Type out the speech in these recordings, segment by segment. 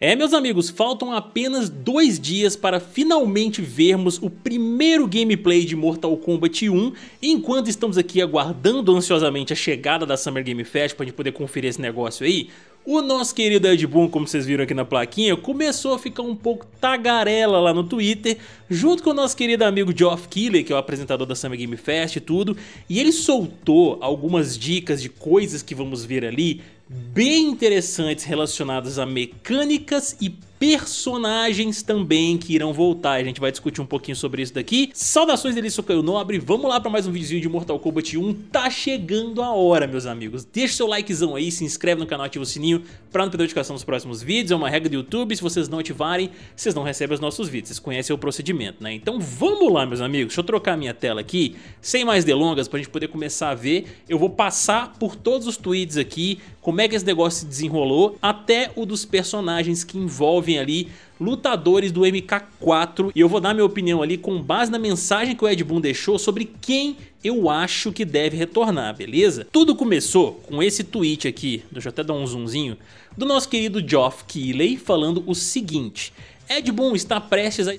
É, meus amigos, faltam apenas dois dias para finalmente vermos o primeiro gameplay de Mortal Kombat 1 enquanto estamos aqui aguardando ansiosamente a chegada da Summer Game Fest para a gente poder conferir esse negócio aí, o nosso querido Ed Boon, como vocês viram aqui na plaquinha, começou a ficar um pouco tagarela lá no Twitter, junto com o nosso querido amigo Geoff Keighley, que é o apresentador da Summer Game Fest e tudo, e ele soltou algumas dicas de coisas que vamos ver ali, bem interessantes relacionadas a mecânicas e personagens também que irão voltar. A gente vai discutir um pouquinho sobre isso daqui. Saudações delícia, eu Caio Nobre. Vamos lá para mais um videozinho de Mortal Kombat 1. Tá chegando a hora, meus amigos. Deixa seu likezão aí, se inscreve no canal, ativa o sininho para não perder a notificação dos próximos vídeos. É uma regra do YouTube, se vocês não ativarem, vocês não recebem os nossos vídeos. Vocês conhecem o procedimento, né? Então vamos lá, meus amigos. Deixa eu trocar minha tela aqui, sem mais delongas, pra gente poder começar a ver. Eu vou passar por todos os tweets aqui, como é que esse negócio se desenrolou, até o dos personagens que envolvem ali lutadores do MK4 e eu vou dar minha opinião ali com base na mensagem que o Ed Boon deixou sobre quem eu acho que deve retornar, beleza? Tudo começou com esse tweet aqui, deixa eu até dar um zoomzinho, do nosso querido Geoff Keighley falando o seguinte... Ed Boon está prestes a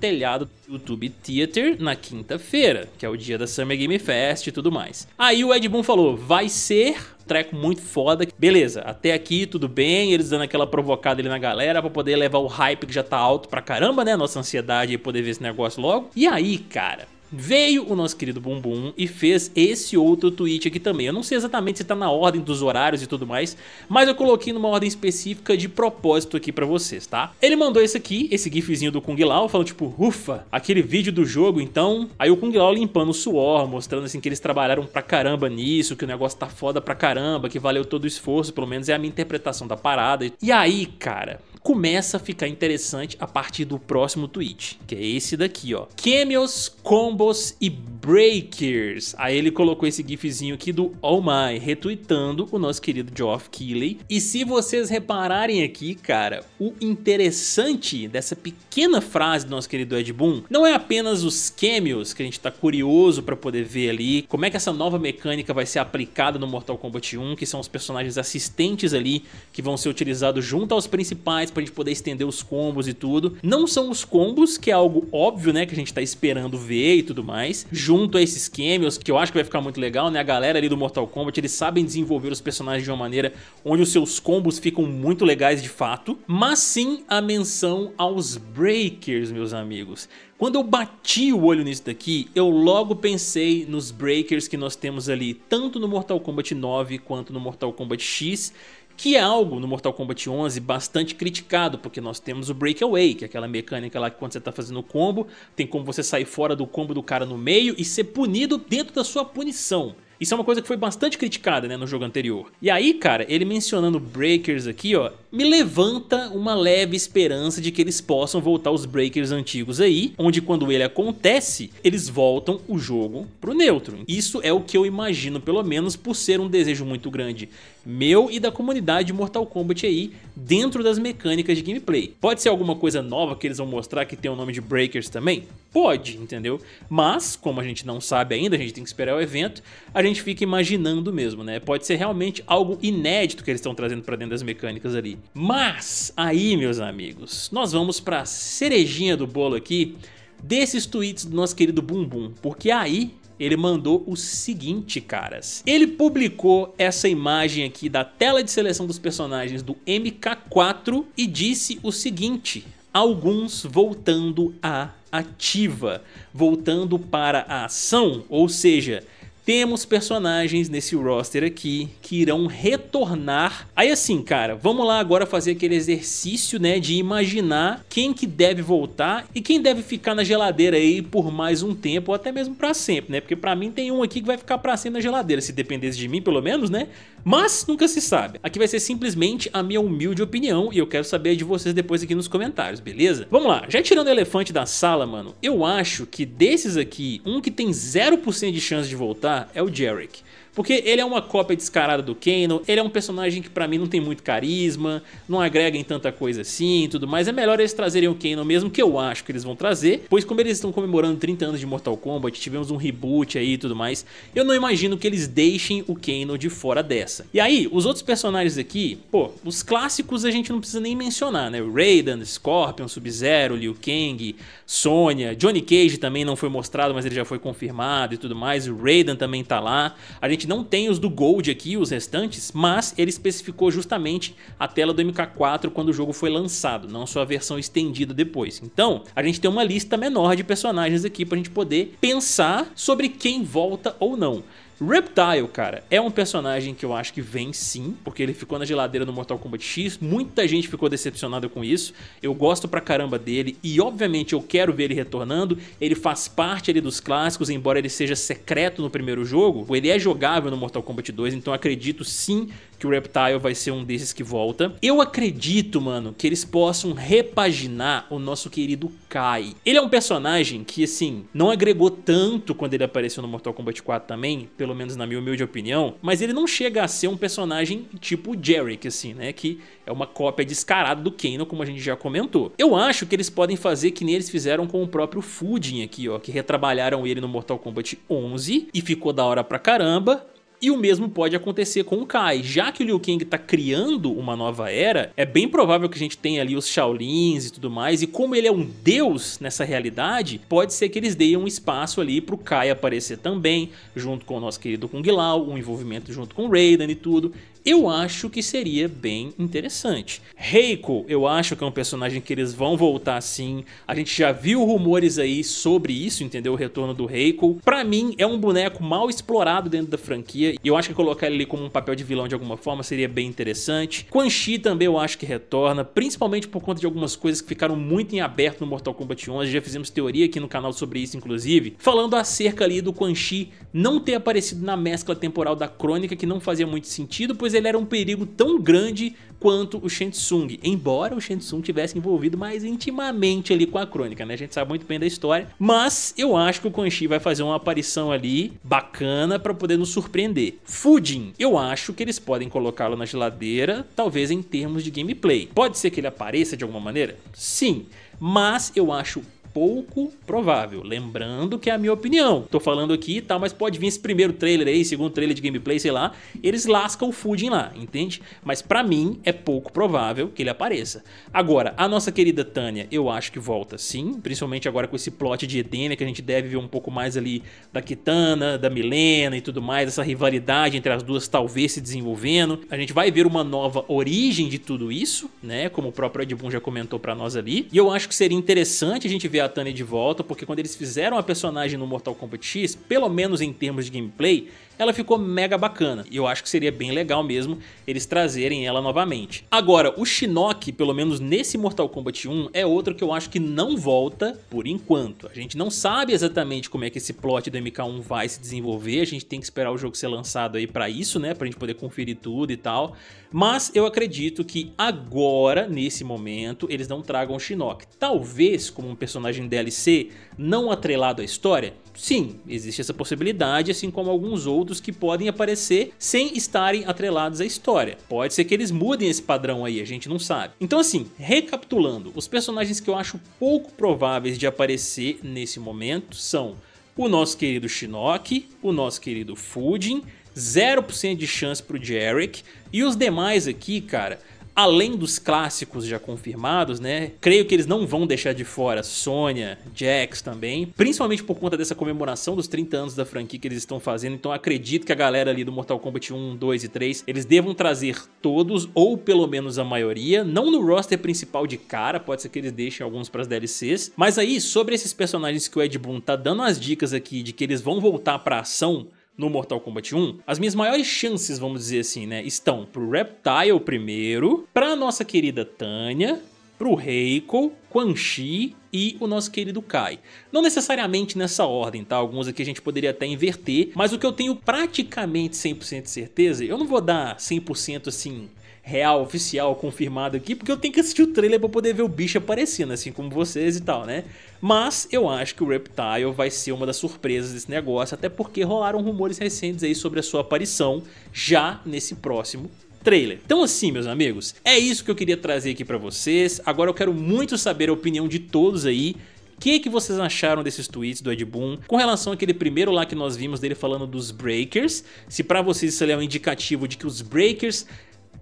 telhado do YouTube Theater na quinta-feira, que é o dia da Summer Game Fest e tudo mais. Aí o Ed Boon falou: vai ser treco muito foda. Beleza, até aqui tudo bem, eles dando aquela provocada ali na galera pra poder levar o hype que já tá alto pra caramba, né? Nossa ansiedade e poder ver esse negócio logo. E aí, cara, Veio o nosso querido Bumbum e fez esse outro tweet aqui também. Eu não sei exatamente se tá na ordem dos horários e tudo mais, mas eu coloquei numa ordem específica de propósito aqui pra vocês, tá? Ele mandou esse aqui, esse gifzinho do Kung Lao, falando tipo, ufa, aquele vídeo do jogo então. Aí o Kung Lao limpando o suor, mostrando assim que eles trabalharam pra caramba nisso, que o negócio tá foda pra caramba, que valeu todo o esforço, pelo menos é a minha interpretação da parada. E aí, cara, começa a ficar interessante a partir do próximo tweet, que é esse daqui, ó. Cameos, combos e Breakers. Aí ele colocou esse gifzinho aqui do Oh My, retweetando o nosso querido Geoff Keighley. E se vocês repararem aqui, cara, o interessante dessa pequena frase do nosso querido Ed Boon não é apenas os cameos que a gente tá curioso para poder ver ali, como é que essa nova mecânica vai ser aplicada no Mortal Kombat 1, que são os personagens assistentes ali que vão ser utilizados junto aos principais pra gente poder estender os combos e tudo. Não são os combos, que é algo óbvio, né, que a gente tá esperando ver e tudo mais, junto junto a esses cameos, que eu acho que vai ficar muito legal, né? A galera ali do Mortal Kombat, eles sabem desenvolver os personagens de uma maneira onde os seus combos ficam muito legais de fato. Mas sim a menção aos Breakers, meus amigos. Quando eu bati o olho nisso daqui, eu logo pensei nos Breakers que nós temos ali, tanto no Mortal Kombat 9 quanto no Mortal Kombat X, que é algo no Mortal Kombat 11 bastante criticado, porque nós temos o Breakaway, que é aquela mecânica lá que quando você está fazendo o combo, tem como você sair fora do combo do cara no meio e ser punido dentro da sua punição. Isso é uma coisa que foi bastante criticada né, no jogo anterior. E aí, cara, ele mencionando Breakers aqui, ó, me levanta uma leve esperança de que eles possam voltar os Breakers antigos aí, onde quando ele acontece, eles voltam o jogo pro neutro. Isso é o que eu imagino, pelo menos por ser um desejo muito grande meu e da comunidade de Mortal Kombat aí dentro das mecânicas de gameplay. Pode ser alguma coisa nova que eles vão mostrar que tem o nome de Breakers também? Pode, entendeu? Mas, como a gente não sabe ainda, a gente tem que esperar o evento, a gente fica imaginando mesmo, né? Pode ser realmente algo inédito que eles estão trazendo para dentro das mecânicas ali. Mas, aí, meus amigos, nós vamos para a cerejinha do bolo aqui desses tweets do nosso querido Bumbum, porque aí ele mandou o seguinte, caras. Ele publicou essa imagem aqui da tela de seleção dos personagens do MK4 e disse o seguinte: alguns voltando à ativa, voltando para a ação, ou seja, temos personagens nesse roster aqui que irão retornar. Aí assim, cara, vamos lá agora fazer aquele exercício, né, de imaginar quem que deve voltar e quem deve ficar na geladeira aí por mais um tempo ou até mesmo para sempre, né? Porque para mim tem um aqui que vai ficar para sempre na geladeira, se dependesse de mim, pelo menos, né? Mas nunca se sabe. Aqui vai ser simplesmente a minha humilde opinião e eu quero saber de vocês depois aqui nos comentários, beleza? Vamos lá, já tirando o elefante da sala, mano, eu acho que desses aqui, um que tem 0% de chance de voltar é o Jarek. Porque ele é uma cópia descarada do Kano, ele é um personagem que para mim não tem muito carisma, não agrega em tanta coisa assim e tudo mais. É melhor eles trazerem o Kano mesmo, que eu acho que eles vão trazer, pois como eles estão comemorando 30 anos de Mortal Kombat, tivemos um reboot aí e tudo mais, eu não imagino que eles deixem o Kano de fora dessa. E aí, os outros personagens aqui, pô, os clássicos a gente não precisa nem mencionar, né? Raiden, Scorpion, Sub-Zero, Liu Kang, Sonya, Johnny Cage também não foi mostrado, mas ele já foi confirmado e tudo mais, o Raiden também tá lá. A gente gente não tem os do Gold aqui, os restantes, mas ele especificou justamente a tela do MK4 quando o jogo foi lançado, não sua versão estendida depois. Então, a gente tem uma lista menor de personagens aqui pra gente poder pensar sobre quem volta ou não. Reptile, cara, é um personagem que eu acho que vem sim, porque ele ficou na geladeira no Mortal Kombat X, muita gente ficou decepcionada com isso, eu gosto pra caramba dele e obviamente eu quero ver ele retornando, ele faz parte ali dos clássicos, embora ele seja secreto no primeiro jogo, ele é jogável no Mortal Kombat 2, então acredito sim que o Reptile vai ser um desses que volta. Eu acredito, mano, que eles possam repaginar o nosso querido Kai. Ele é um personagem que, assim, não agregou tanto quando ele apareceu no Mortal Kombat 4 também, pelo menos na minha humilde opinião, mas ele não chega a ser um personagem tipo Jerick, assim, né, que é uma cópia descarada do Kano, como a gente já comentou. Eu acho que eles podem fazer que nem eles fizeram com o próprio Fudin aqui, ó, que retrabalharam ele no Mortal Kombat 11 e ficou da hora pra caramba, e o mesmo pode acontecer com o Kai. Já que o Liu Kang está criando uma nova era, é bem provável que a gente tenha ali os Shaolins e tudo mais. E como ele é um deus nessa realidade, pode ser que eles deem um espaço ali pro Kai aparecer também, junto com o nosso querido Kung Lao, um envolvimento junto com Raiden e tudo eu acho que seria bem interessante. Reiko, eu acho que é um personagem que eles vão voltar sim. A gente já viu rumores aí sobre isso, entendeu? O retorno do Reiko. Pra mim, é um boneco mal explorado dentro da franquia. E eu acho que colocar ele como um papel de vilão de alguma forma seria bem interessante. Quan Chi também eu acho que retorna, principalmente por conta de algumas coisas que ficaram muito em aberto no Mortal Kombat 11. Já fizemos teoria aqui no canal sobre isso, inclusive. Falando acerca ali do Quan Chi não ter aparecido na mescla temporal da crônica, que não fazia muito sentido, pois ele era um perigo tão grande quanto o Shensung, embora o Shensung tivesse envolvido mais intimamente ali com a crônica, né? A gente sabe muito bem da história, mas eu acho que o Chi vai fazer uma aparição ali bacana para poder nos surpreender. Fujin, eu acho que eles podem colocá-lo na geladeira, talvez em termos de gameplay. Pode ser que ele apareça de alguma maneira? Sim, mas eu acho pouco provável. Lembrando que é a minha opinião. Tô falando aqui e tá, tal, mas pode vir esse primeiro trailer aí, segundo trailer de gameplay, sei lá. Eles lascam o Fujin lá, entende? Mas para mim é pouco provável que ele apareça. Agora, a nossa querida Tânia, eu acho que volta sim, principalmente agora com esse plot de Edenia, que a gente deve ver um pouco mais ali da Kitana, da Milena e tudo mais, essa rivalidade entre as duas talvez se desenvolvendo. A gente vai ver uma nova origem de tudo isso, né? Como o próprio Ed Boon já comentou para nós ali. E eu acho que seria interessante a gente ver a Tani de volta, porque quando eles fizeram a personagem no Mortal Kombat X, pelo menos em termos de gameplay, ela ficou mega bacana. E eu acho que seria bem legal mesmo eles trazerem ela novamente. Agora, o Shinnok, pelo menos nesse Mortal Kombat 1, é outro que eu acho que não volta por enquanto. A gente não sabe exatamente como é que esse plot do MK1 vai se desenvolver, a gente tem que esperar o jogo ser lançado aí pra isso, né? Pra gente poder conferir tudo e tal. Mas eu acredito que agora, nesse momento, eles não tragam o Shinnok. Talvez como um personagem DLC não atrelado à história, sim, existe essa possibilidade, assim como alguns outros que podem aparecer sem estarem atrelados à história. Pode ser que eles mudem esse padrão aí, a gente não sabe. Então, assim, recapitulando, os personagens que eu acho pouco prováveis de aparecer nesse momento são o nosso querido Shinnok, o nosso querido Fujin, 0% de chance pro Jarek, e os demais aqui, cara além dos clássicos já confirmados, né? Creio que eles não vão deixar de fora Sonya, Jax também, principalmente por conta dessa comemoração dos 30 anos da franquia que eles estão fazendo. Então acredito que a galera ali do Mortal Kombat 1, 2 e 3, eles devam trazer todos ou pelo menos a maioria, não no roster principal de cara, pode ser que eles deixem alguns para as DLCs. Mas aí, sobre esses personagens que o Ed Boon tá dando as dicas aqui de que eles vão voltar para ação, no Mortal Kombat 1, as minhas maiores chances, vamos dizer assim, né, estão pro Reptile primeiro, pra nossa querida Tânia, pro Reiko, Quan Chi e o nosso querido Kai. Não necessariamente nessa ordem, tá? Alguns aqui a gente poderia até inverter, mas o que eu tenho praticamente 100% de certeza, eu não vou dar 100% assim real, oficial, confirmado aqui, porque eu tenho que assistir o trailer para poder ver o bicho aparecendo, assim como vocês e tal, né? Mas eu acho que o Reptile vai ser uma das surpresas desse negócio, até porque rolaram rumores recentes aí sobre a sua aparição já nesse próximo trailer. Então assim, meus amigos, é isso que eu queria trazer aqui para vocês. Agora eu quero muito saber a opinião de todos aí o que, que vocês acharam desses tweets do Ed Boon com relação àquele primeiro lá que nós vimos dele falando dos Breakers? Se para vocês isso é um indicativo de que os Breakers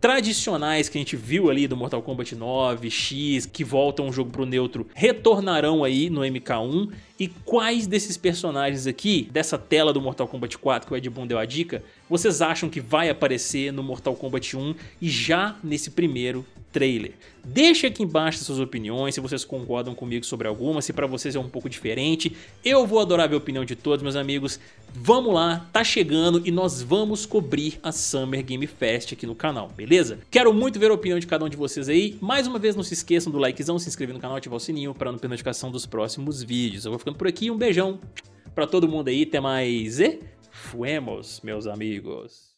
tradicionais que a gente viu ali do Mortal Kombat 9, X, que voltam o jogo pro neutro, retornarão aí no MK1 e quais desses personagens aqui, dessa tela do Mortal Kombat 4 que o Ed Boon deu a dica, vocês acham que vai aparecer no Mortal Kombat 1 e já nesse primeiro trailer. Deixe aqui embaixo suas opiniões, se vocês concordam comigo sobre alguma, se para vocês é um pouco diferente. Eu vou adorar ver a opinião de todos, meus amigos. Vamos lá, tá chegando e nós vamos cobrir a Summer Game Fest aqui no canal, beleza? Quero muito ver a opinião de cada um de vocês aí. Mais uma vez, não se esqueçam do likezão, se inscrever no canal, ativar o sininho para não perder notificação dos próximos vídeos. Eu vou ficando por aqui, um beijão para todo mundo aí, até mais e fuemos, meus amigos.